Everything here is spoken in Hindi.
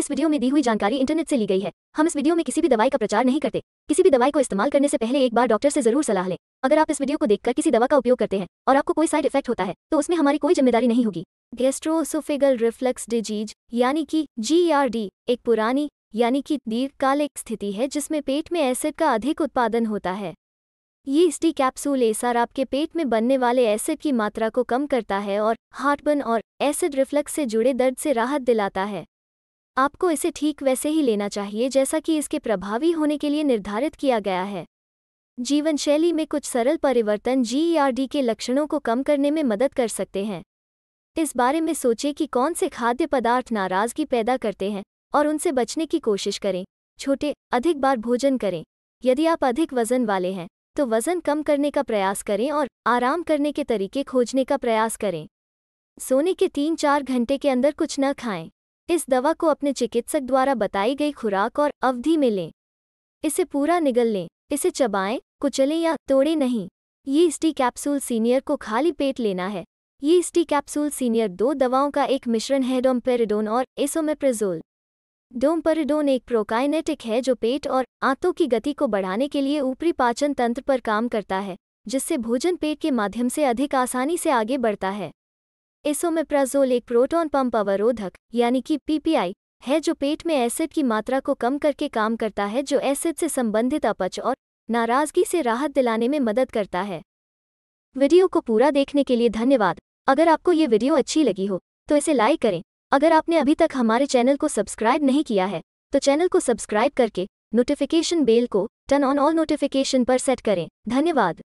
इस वीडियो में दी हुई जानकारी इंटरनेट से ली गई है हम इस वीडियो में किसी भी दवाई का प्रचार नहीं करते किसी भी दवाई को इस्तेमाल करने से पहले एक बार डॉक्टर से जरूर सलाह लें अगर आप इस वीडियो को देखकर किसी दवा का उपयोग करते हैं और आपको कोई साइड इफेक्ट होता है तो उसमें हमारी कोई जिम्मेदारी नहीं होगी गैस्ट्रोसोफेगल रिफ्लक्स डिजीज यानी कि जी e एक पुरानी यानी कि दीर्घकालिक स्थिति है जिसमें पेट में एसिड का अधिक उत्पादन होता है ये स्टी कैप्सूल एसर आपके पेट में बनने वाले एसिड की मात्रा को कम करता है और हार्टबर्न और एसिड रिफ्लक्स से जुड़े दर्द से राहत दिलाता है आपको इसे ठीक वैसे ही लेना चाहिए जैसा कि इसके प्रभावी होने के लिए निर्धारित किया गया है जीवन शैली में कुछ सरल परिवर्तन जीईआरडी e के लक्षणों को कम करने में मदद कर सकते हैं इस बारे में सोचें कि कौन से खाद्य पदार्थ नाराजगी पैदा करते हैं और उनसे बचने की कोशिश करें छोटे अधिक बार भोजन करें यदि आप अधिक वजन वाले हैं तो वजन कम करने का प्रयास करें और आराम करने के तरीके खोजने का प्रयास करें सोने के तीन चार घंटे के अंदर कुछ न खाएं इस दवा को अपने चिकित्सक द्वारा बताई गई खुराक और अवधि में लें इसे पूरा निगल लें इसे चबाएं कुचलें या तोड़ें नहीं ये स्टी कैप्सूल सीनियर को खाली पेट लेना है ये स्टी कैप्सूल सीनियर दो दवाओं का एक मिश्रण है डोम्पेरिडोन और एसोमेप्रेजोल डोमपेरिडोन एक प्रोकाइनेटिक है जो पेट और आंतों की गति को बढ़ाने के लिए ऊपरी पाचन तंत्र पर काम करता है जिससे भोजन पेट के माध्यम से अधिक आसानी से आगे बढ़ता है एसोमेप्राजोल एक प्रोटॉन पंप अवरोधक यानी कि पीपीआई है जो पेट में एसिड की मात्रा को कम करके काम करता है जो एसिड से संबंधित अपच और नाराजगी से राहत दिलाने में मदद करता है वीडियो को पूरा देखने के लिए धन्यवाद अगर आपको ये वीडियो अच्छी लगी हो तो इसे लाइक करें अगर आपने अभी तक हमारे चैनल को सब्सक्राइब नहीं किया है तो चैनल को सब्सक्राइब करके नोटिफिकेशन बेल को टर्न ऑन ऑल नोटिफिकेशन पर सेट करें धन्यवाद